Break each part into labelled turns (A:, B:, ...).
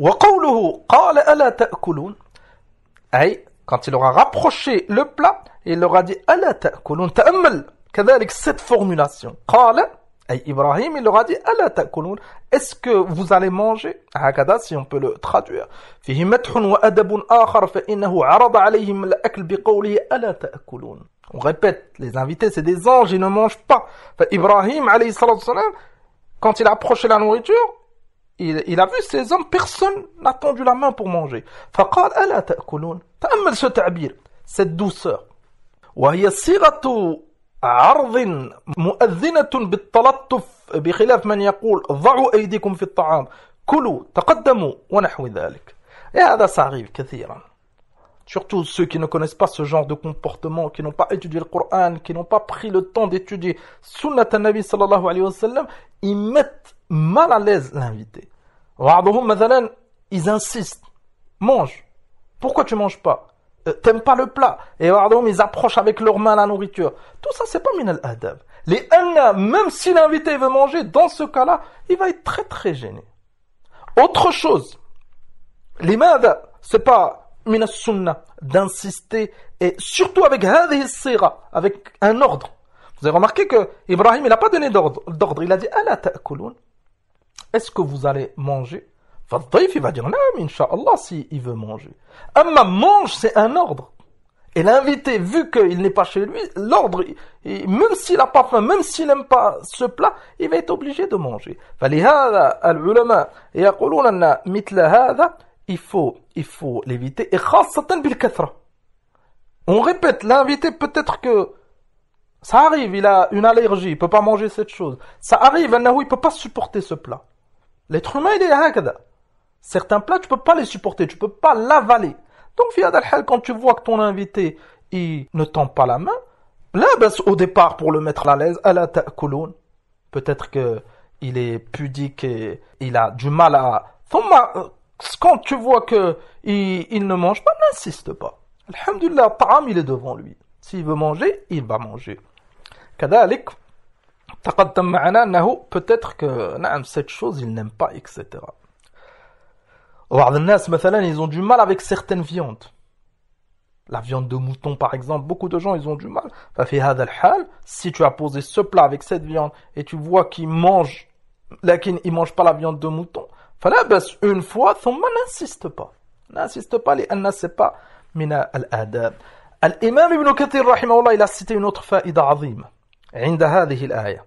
A: وقوله قال ألا تأكلون أي quand il aura rapproché le plat il leur a dit ألا تأكلون تأمل كذلك cette formulation قال أي إبراهيم il aura dit ألا تأكلون est-ce que vous allez manger هكذا si on peut le traduire فيه مدح وأدب آخر فإنه عرض عليهم الأكل بقوله ألا تأكلون on répète les invités c'est des anges ils ne mangent pas Ibrahim alayhi salam quand il a approché la nourriture il, il, a vu ces hommes, personne n'a tendu la main pour manger. Faqad ala ta'akulun »« T'amal ce ta'bir, cette douceur وهي yasiratu عرض مؤذنة بالتلطف بخلاف من يقول ضعوا أيديكم في الطعام كلوا تقدموا ونحو ذلك Et هذا s'arrive كثيرا Surtout ceux qui ne connaissent pas ce genre de comportement, qui n'ont pas étudié le Coran, qui n'ont pas pris le temps d'étudier Sunnat al-Nabi sallallahu alayhi wa sallam, ils mettent mal à l'aise l'invité. Ils insistent. Mange. Pourquoi tu manges pas euh, T'aimes pas le plat. Et ils approchent avec leurs mains la nourriture. Tout ça, c'est pas minal adab Les anna, même si l'invité veut manger, dans ce cas-là, il va être très très gêné. Autre chose, les ce c'est pas min sunna d'insister, et surtout avec avec un ordre. Vous avez remarqué que Ibrahim, il n'a pas donné d'ordre, il a dit « Ala ta'kulun » Est-ce que vous allez manger il va dire non, Inch'Allah, s'il veut manger. Amma mange, c'est un ordre. Et l'invité, vu qu'il n'est pas chez lui, l'ordre, même s'il n'a pas faim, même s'il n'aime pas ce plat, il va être obligé de manger. Il faut, il faut l'éviter. Et on répète, l'invité peut-être que ça arrive, il a une allergie, il peut pas manger cette chose. Ça arrive, il peut pas supporter ce plat. L'être humain, il est hakada. Certains plats, tu peux pas les supporter, tu peux pas l'avaler. Donc, quand tu vois que ton invité, il ne tend pas la main, là, ben, au départ, pour le mettre à l'aise, à la colonne. Peut-être que il est pudique et il a du mal à... Euh, quand tu vois que il, ne mange pas, n'insiste pas. Alhamdulillah, il est devant lui. S'il veut manger, il va manger peut-être que cette chose il n'aime pas etc. بعض الناس ils ont du mal avec certaines viandes. La viande de mouton par exemple, beaucoup de gens ils ont du mal. si tu as posé ce plat avec cette viande et tu vois qu'ils mangent lakin ne mange pas la viande de mouton une fois mal n'insiste pas. N'insiste pas ne c'est pas mina al adab Al-imam il a cité une autre faïda ce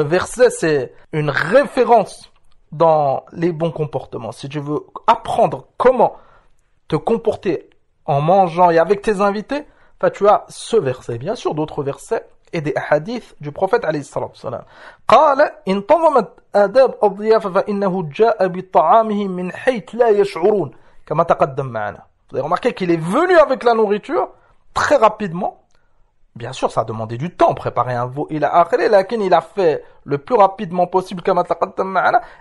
A: verset, c'est une référence dans les bons comportements. Si tu veux apprendre comment te comporter en mangeant et avec tes invités, tu as ce verset, bien sûr, d'autres versets et des hadiths du prophète alayhi salam. Vous avez remarqué qu'il est venu avec la nourriture très rapidement. Bien sûr, ça a demandé du temps, préparer un veau. Il a arrêté, lakin il a fait le plus rapidement possible, comme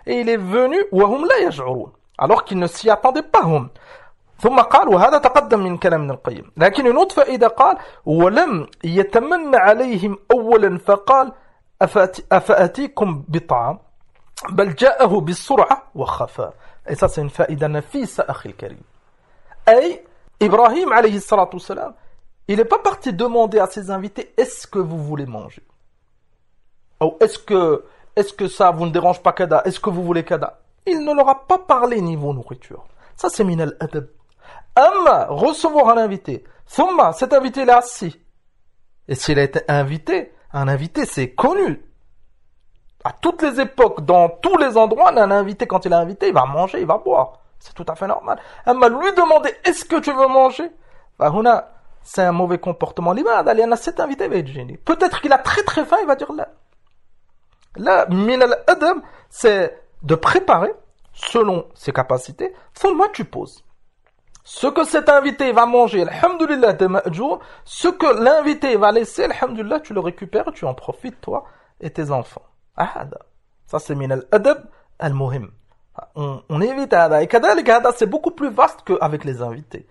A: et il est venu, hum alors qu'ils ne s'y attendaient pas. ثم قال وهذا تقدم من كلام ابن القيم لكن ينوط فإذا قال ولم يتمنى عليهم أولا فقال أفأتيكم بطعام بل جاءه بالسرعة وخفاء Et ça, c'est une faïda nafisa, akhil karim. Hey, Ibrahim alayhi salatu salam, il n'est pas parti demander à ses invités est-ce que vous voulez manger Ou est-ce que, est ce que ça vous ne dérange pas Kada Est-ce que vous voulez Kada Il ne leur a pas parlé niveau nourriture. Ça c'est minal adab. Amma, recevoir un invité. Thumma, cet invité il est assis. Et s'il a été invité, un invité c'est connu. À toutes les époques, dans tous les endroits, un invité quand il est invité, il va manger, il va boire. C'est tout à fait normal. m'a lui demander est-ce que tu veux manger c'est un mauvais comportement. en a sept invité Peut-être qu'il a très très faim, il va dire là. Là, minal adab, c'est de préparer selon ses capacités. moi tu poses. Ce que cet invité va manger, alhamdulillah, ce que l'invité va laisser, alhamdulillah, tu le récupères, tu en profites, toi et tes enfants. Ah, ça c'est minal adab al mohim. On, on évite la Et c'est beaucoup plus vaste qu'avec les invités.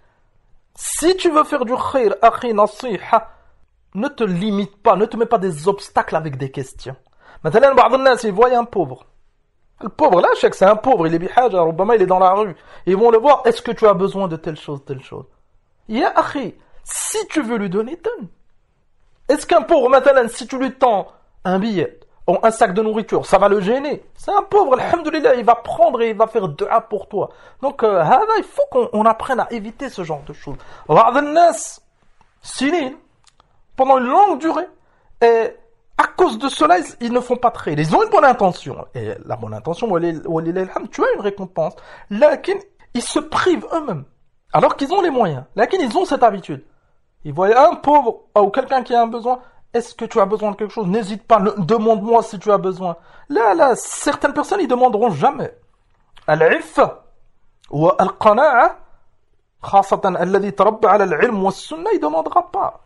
A: Si tu veux faire du khir, akhi nasiha, ne te limite pas, ne te mets pas des obstacles avec des questions. Maintenant, بعض الناس ils voient un pauvre. Le pauvre, là, je sais que c'est un pauvre, il est Obama, il est dans la rue. Ils vont le voir, est-ce que tu as besoin de telle chose, telle chose Ya akhi, si tu veux lui donner, donne. Est-ce qu'un pauvre, maintenant, si tu lui tends un billet, un sac de nourriture, ça va le gêner. C'est un pauvre, alhamdoulilah, il va prendre et il va faire dua pour toi. Donc, euh, il faut qu'on apprenne à éviter ce genre de choses. pendant une longue durée, et à cause de cela, ils, ne font pas très. Ils ont une bonne intention. Et la bonne intention, tu as une récompense. Lakin, ils se privent eux-mêmes. Alors qu'ils ont les moyens. Lakin, ils ont cette habitude. Ils voient un pauvre ou quelqu'un qui a un besoin. Est-ce que tu as besoin de quelque chose N'hésite pas, demande-moi si tu as besoin. Là, là, certaines personnes, ne demanderont jamais. al ou خاصة الذي al على wa والسنة il demandera pas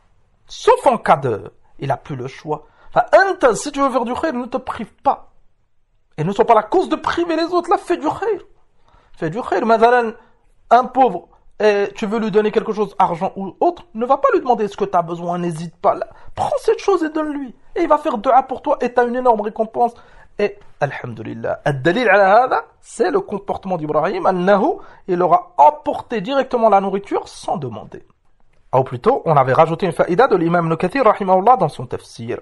A: sauf en cas de il a plus le choix enfin, si tu veux faire du khair ne te prive pas et ne sois pas la cause de priver les autres là fais du khair fais du khair un pauvre tu veux lui donner quelque chose, argent ou autre, ne va pas lui demander ce que tu as besoin, n'hésite pas. là. Prends cette chose et donne-lui. Et il va faire a pour toi et tu as une énorme récompense. Et, alhamdulillah, c'est le comportement d'Ibrahim, il aura apporté directement la nourriture sans demander. Ou plutôt, on avait rajouté une faïda de l'imam Nukathir, dans son tafsir.